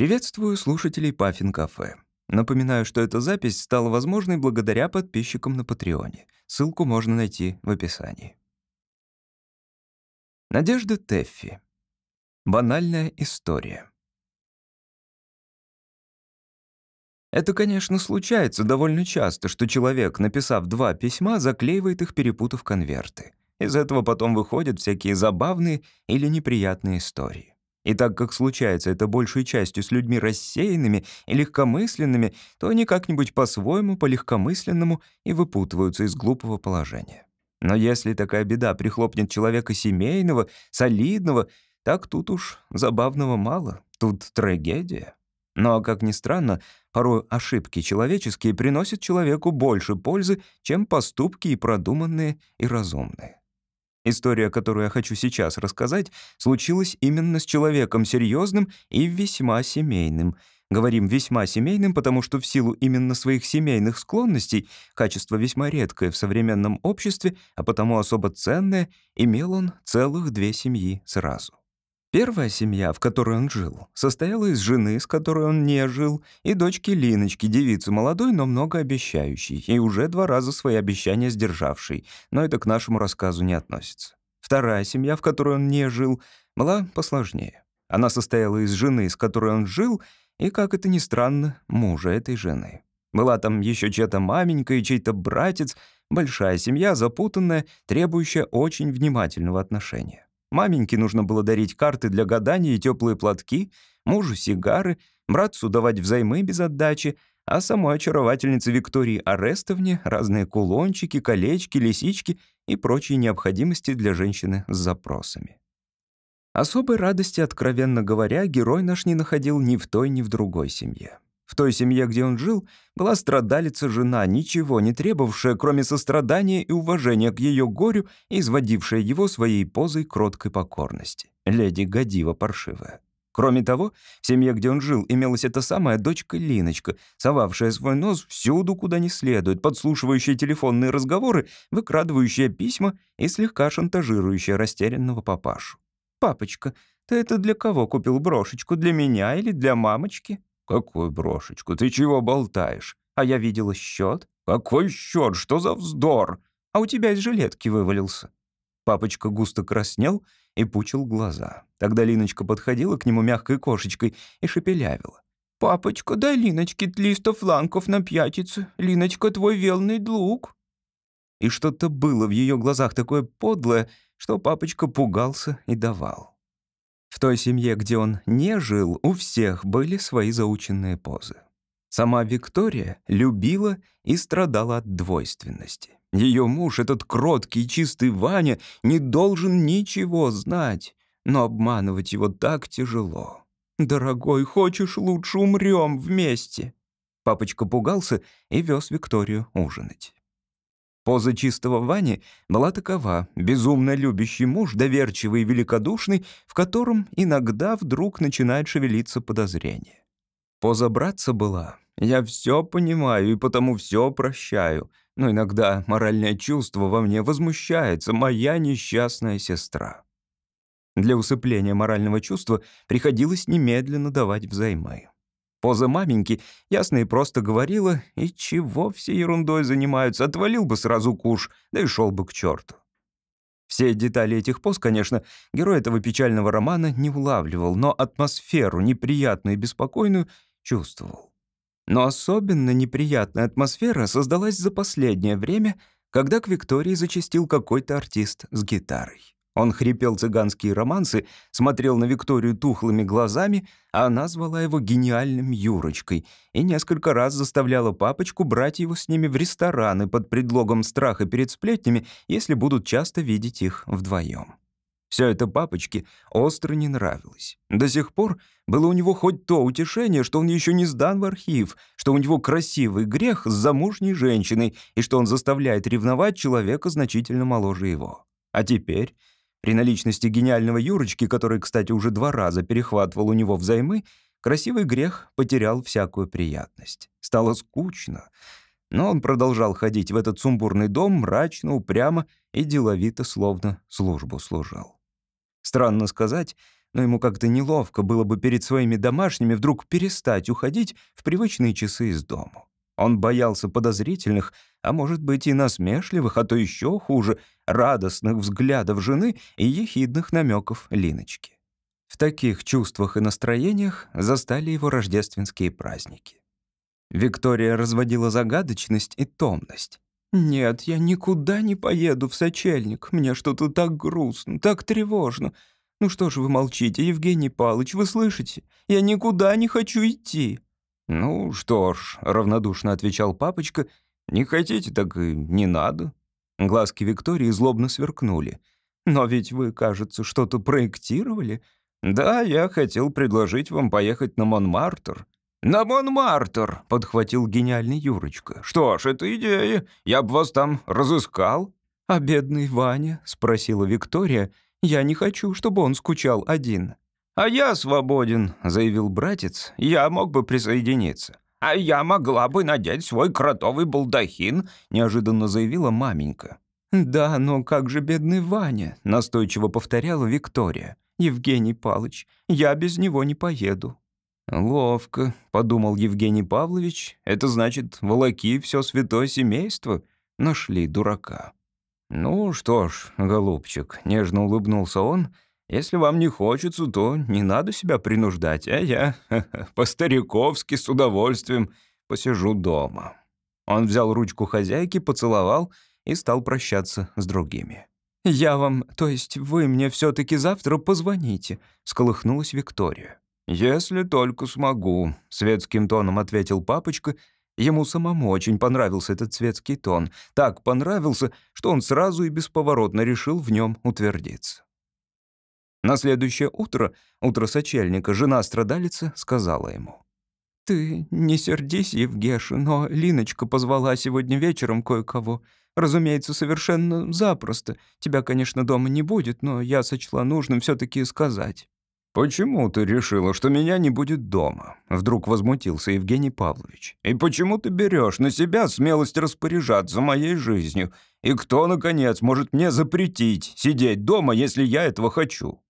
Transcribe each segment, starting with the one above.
Приветствую слушателей Паффин Кафе. Напоминаю, что эта запись стала возможной благодаря подписчикам на Патреоне. Ссылку можно найти в описании. Надежда Теффи. Банальная история. Это, конечно, случается довольно часто, что человек, написав два письма, заклеивает их, перепутав конверты. Из этого потом выходят всякие забавные или неприятные истории. И так как случается это большей частью с людьми рассеянными и легкомысленными, то они как-нибудь по-своему, по-легкомысленному и выпутываются из глупого положения. Но если такая беда прихлопнет человека семейного, солидного, так тут уж забавного мало, тут трагедия. Но, ну, а как ни странно, порой ошибки человеческие приносят человеку больше пользы, чем поступки и продуманные, и разумные. История, которую я хочу сейчас рассказать, случилась именно с человеком серьезным и весьма семейным. Говорим «весьма семейным», потому что в силу именно своих семейных склонностей качество весьма редкое в современном обществе, а потому особо ценное, имел он целых две семьи сразу. Первая семья, в которой он жил, состояла из жены, с которой он не жил, и дочки Линочки, девицы молодой, но многообещающей, и уже два раза свои обещания сдержавшей, но это к нашему рассказу не относится. Вторая семья, в которой он не жил, была посложнее. Она состояла из жены, с которой он жил, и, как это ни странно, мужа этой жены. Была там еще чья-то маменька и чей-то братец, большая семья, запутанная, требующая очень внимательного отношения. Маменьке нужно было дарить карты для гадания и теплые платки, мужу сигары, братцу давать взаймы без отдачи, а самой очаровательнице Виктории Арестовне разные кулончики, колечки, лисички и прочие необходимости для женщины с запросами. Особой радости, откровенно говоря, герой наш не находил ни в той, ни в другой семье. В той семье, где он жил, была страдалица-жена, ничего не требовавшая, кроме сострадания и уважения к ее горю, изводившая его своей позой кроткой покорности. Леди Гадива паршивая. Кроме того, в семье, где он жил, имелась эта самая дочка Линочка, совавшая свой нос всюду, куда не следует, подслушивающая телефонные разговоры, выкрадывающая письма и слегка шантажирующая растерянного папашу. «Папочка, ты это для кого купил брошечку? Для меня или для мамочки?» «Какую брошечку? Ты чего болтаешь?» «А я видела счет». «Какой счет? Что за вздор?» «А у тебя из жилетки вывалился». Папочка густо краснел и пучил глаза. Тогда Линочка подходила к нему мягкой кошечкой и шепелявила. «Папочка, дай Линочке тлисто фланков на пятице. Линочка, твой велный друг". И что-то было в ее глазах такое подлое, что папочка пугался и давал. В той семье, где он не жил, у всех были свои заученные позы. Сама Виктория любила и страдала от двойственности. Ее муж, этот кроткий чистый Ваня, не должен ничего знать, но обманывать его так тяжело. «Дорогой, хочешь, лучше умрем вместе?» Папочка пугался и вез Викторию ужинать. Поза чистого Вани была такова — безумно любящий муж, доверчивый и великодушный, в котором иногда вдруг начинает шевелиться подозрение. Поза братца была «я все понимаю и потому все прощаю», но иногда моральное чувство во мне возмущается, моя несчастная сестра. Для усыпления морального чувства приходилось немедленно давать взаймы. Поза маменьки ясно и просто говорила, и чего все ерундой занимаются, отвалил бы сразу куш, да и шел бы к черту. Все детали этих поз, конечно, герой этого печального романа не улавливал, но атмосферу, неприятную и беспокойную, чувствовал. Но особенно неприятная атмосфера создалась за последнее время, когда к Виктории зачастил какой-то артист с гитарой. Он хрипел цыганские романсы, смотрел на Викторию тухлыми глазами, а она звала его гениальным Юрочкой и несколько раз заставляла папочку брать его с ними в рестораны под предлогом страха перед сплетнями, если будут часто видеть их вдвоем. Все это папочке остро не нравилось. До сих пор было у него хоть то утешение, что он еще не сдан в архив, что у него красивый грех с замужней женщиной и что он заставляет ревновать человека значительно моложе его. А теперь при наличности гениального Юрочки, который, кстати, уже два раза перехватывал у него взаймы, красивый грех потерял всякую приятность. Стало скучно. Но он продолжал ходить в этот сумбурный дом мрачно, упрямо и деловито, словно службу служил. Странно сказать, но ему как-то неловко было бы перед своими домашними вдруг перестать уходить в привычные часы из дома. Он боялся подозрительных, а может быть и насмешливых, а то еще хуже — радостных взглядов жены и ехидных намеков Линочки. В таких чувствах и настроениях застали его рождественские праздники. Виктория разводила загадочность и томность. «Нет, я никуда не поеду в сочельник. Мне что-то так грустно, так тревожно. Ну что же вы молчите, Евгений Палыч, вы слышите? Я никуда не хочу идти». «Ну что ж», — равнодушно отвечал папочка, — «не хотите, так и не надо. Глазки Виктории злобно сверкнули. «Но ведь вы, кажется, что-то проектировали?» «Да, я хотел предложить вам поехать на Монмартр». «На Монмартр!» — подхватил гениальный Юрочка. «Что ж, это идея. Я бы вас там разыскал». «А бедный Ваня?» — спросила Виктория. «Я не хочу, чтобы он скучал один». «А я свободен», — заявил братец. «Я мог бы присоединиться». «А я могла бы надеть свой кротовый балдахин», — неожиданно заявила маменька. «Да, но как же бедный Ваня», — настойчиво повторяла Виктория. «Евгений Павлович, я без него не поеду». «Ловко», — подумал Евгений Павлович. «Это значит, волоки все святое семейство нашли дурака». «Ну что ж, голубчик», — нежно улыбнулся он, — если вам не хочется, то не надо себя принуждать, а я по-стариковски с удовольствием посижу дома». Он взял ручку хозяйки, поцеловал и стал прощаться с другими. «Я вам, то есть вы мне все таки завтра позвоните», — сколыхнулась Виктория. «Если только смогу», — светским тоном ответил папочка. Ему самому очень понравился этот светский тон. Так понравился, что он сразу и бесповоротно решил в нем утвердиться. На следующее утро, утро сочельника, жена-страдалица сказала ему. «Ты не сердись, Евгеша, но Линочка позвала сегодня вечером кое-кого. Разумеется, совершенно запросто. Тебя, конечно, дома не будет, но я сочла нужным все таки сказать». «Почему ты решила, что меня не будет дома?» Вдруг возмутился Евгений Павлович. «И почему ты берешь на себя смелость распоряжаться моей жизнью? И кто, наконец, может мне запретить сидеть дома, если я этого хочу?»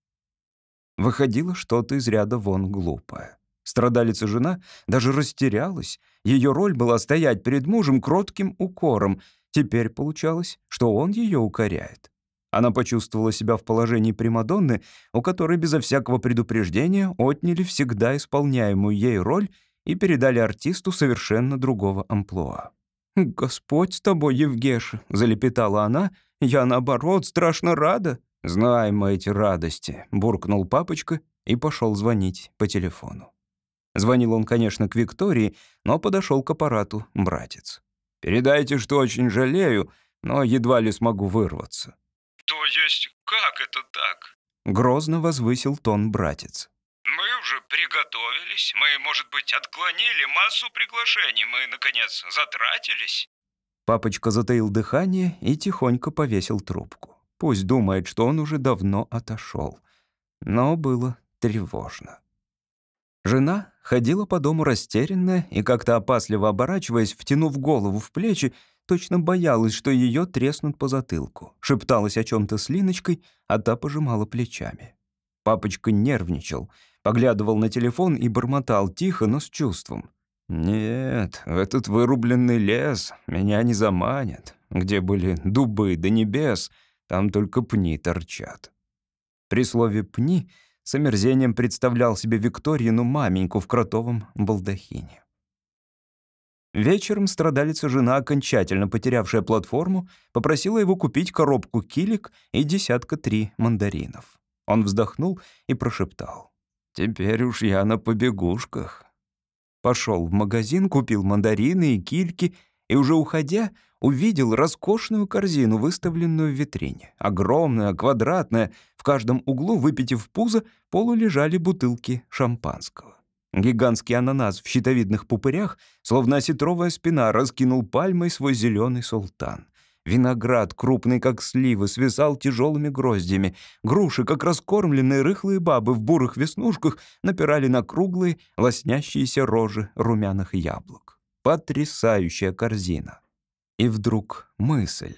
Выходило что-то из ряда вон глупое. Страдалица жена даже растерялась. Ее роль была стоять перед мужем кротким укором. Теперь получалось, что он ее укоряет. Она почувствовала себя в положении Примадонны, у которой безо всякого предупреждения отняли всегда исполняемую ей роль и передали артисту совершенно другого амплуа. «Господь с тобой, Евгеша!» — залепетала она. «Я, наоборот, страшно рада. «Знаем мы эти радости», — буркнул папочка и пошел звонить по телефону. Звонил он, конечно, к Виктории, но подошел к аппарату братец. «Передайте, что очень жалею, но едва ли смогу вырваться». «То есть как это так?» — грозно возвысил тон братец. «Мы уже приготовились, мы, может быть, отклонили массу приглашений, мы, наконец, затратились». Папочка затаил дыхание и тихонько повесил трубку. Пусть думает, что он уже давно отошел. Но было тревожно. Жена ходила по дому растерянная и, как-то опасливо оборачиваясь, втянув голову в плечи, точно боялась, что ее треснут по затылку. Шепталась о чем то с Линочкой, а та пожимала плечами. Папочка нервничал, поглядывал на телефон и бормотал тихо, но с чувством. «Нет, в этот вырубленный лес меня не заманят, где были дубы до небес», там только пни торчат. При слове «пни» с омерзением представлял себе Викторину маменьку в кротовом балдахине. Вечером страдалица жена, окончательно потерявшая платформу, попросила его купить коробку килик и десятка три мандаринов. Он вздохнул и прошептал. «Теперь уж я на побегушках». Пошел в магазин, купил мандарины и кильки — и уже уходя, увидел роскошную корзину, выставленную в витрине. Огромная, квадратная, в каждом углу, выпитив пузо, полу лежали бутылки шампанского. Гигантский ананас в щитовидных пупырях, словно осетровая спина, раскинул пальмой свой зеленый султан. Виноград, крупный как сливы, свисал тяжелыми гроздями. Груши, как раскормленные рыхлые бабы в бурых веснушках, напирали на круглые, лоснящиеся рожи румяных яблок. Потрясающая корзина. И вдруг мысль.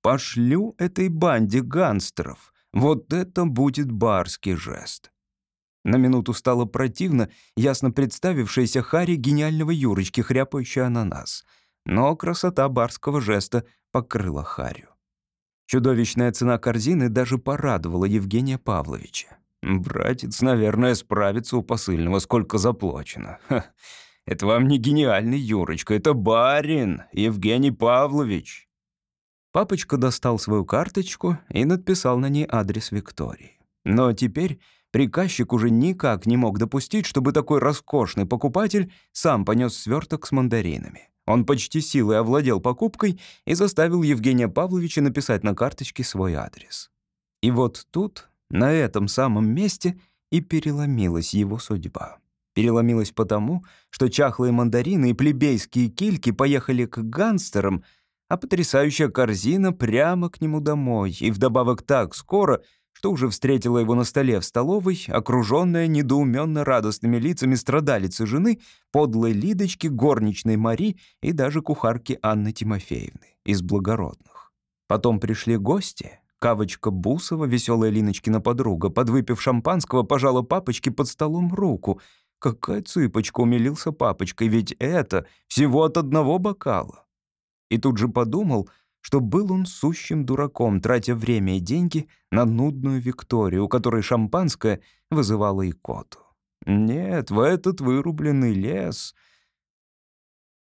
«Пошлю этой банде гангстеров. Вот это будет барский жест». На минуту стало противно, ясно представившаяся Хари гениального Юрочки, хряпающая ананас. Но красота барского жеста покрыла Харю. Чудовищная цена корзины даже порадовала Евгения Павловича. «Братец, наверное, справится у посыльного, сколько заплачено. Ха. Это вам не гениальный Юрочка, это барин Евгений Павлович». Папочка достал свою карточку и написал на ней адрес Виктории. Но теперь приказчик уже никак не мог допустить, чтобы такой роскошный покупатель сам понес сверток с мандаринами. Он почти силой овладел покупкой и заставил Евгения Павловича написать на карточке свой адрес. И вот тут, на этом самом месте, и переломилась его судьба. Переломилась потому, что чахлые мандарины и плебейские кильки поехали к гангстерам, а потрясающая корзина прямо к нему домой, и вдобавок так скоро, что уже встретила его на столе в столовой, окруженная недоуменно радостными лицами страдалицы жены, подлой Лидочки, горничной Мари и даже кухарки Анны Тимофеевны из благородных. Потом пришли гости, Кавочка Бусова, веселая Линочкина подруга, подвыпив шампанского, пожала папочке под столом руку — Какая цыпочка, умилился папочка, ведь это всего от одного бокала. И тут же подумал, что был он сущим дураком, тратя время и деньги на нудную Викторию, у которой шампанское вызывало икоту. Нет, в этот вырубленный лес...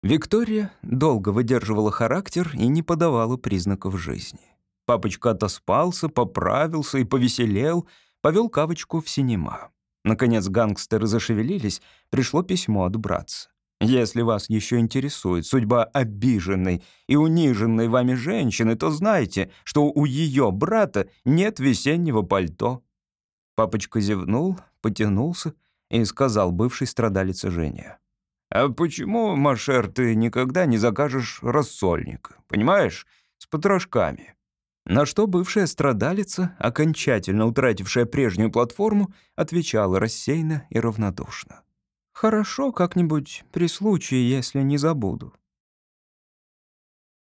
Виктория долго выдерживала характер и не подавала признаков жизни. Папочка отоспался, поправился и повеселел, повел кавочку в синема. Наконец гангстеры зашевелились, пришло письмо от братца. «Если вас еще интересует судьба обиженной и униженной вами женщины, то знайте, что у ее брата нет весеннего пальто». Папочка зевнул, потянулся и сказал бывшей страдалице Жене. «А почему, Машер, ты никогда не закажешь рассольника, понимаешь, с потрошками?» На что бывшая страдалица, окончательно утратившая прежнюю платформу, отвечала рассеянно и равнодушно. «Хорошо как-нибудь при случае, если не забуду».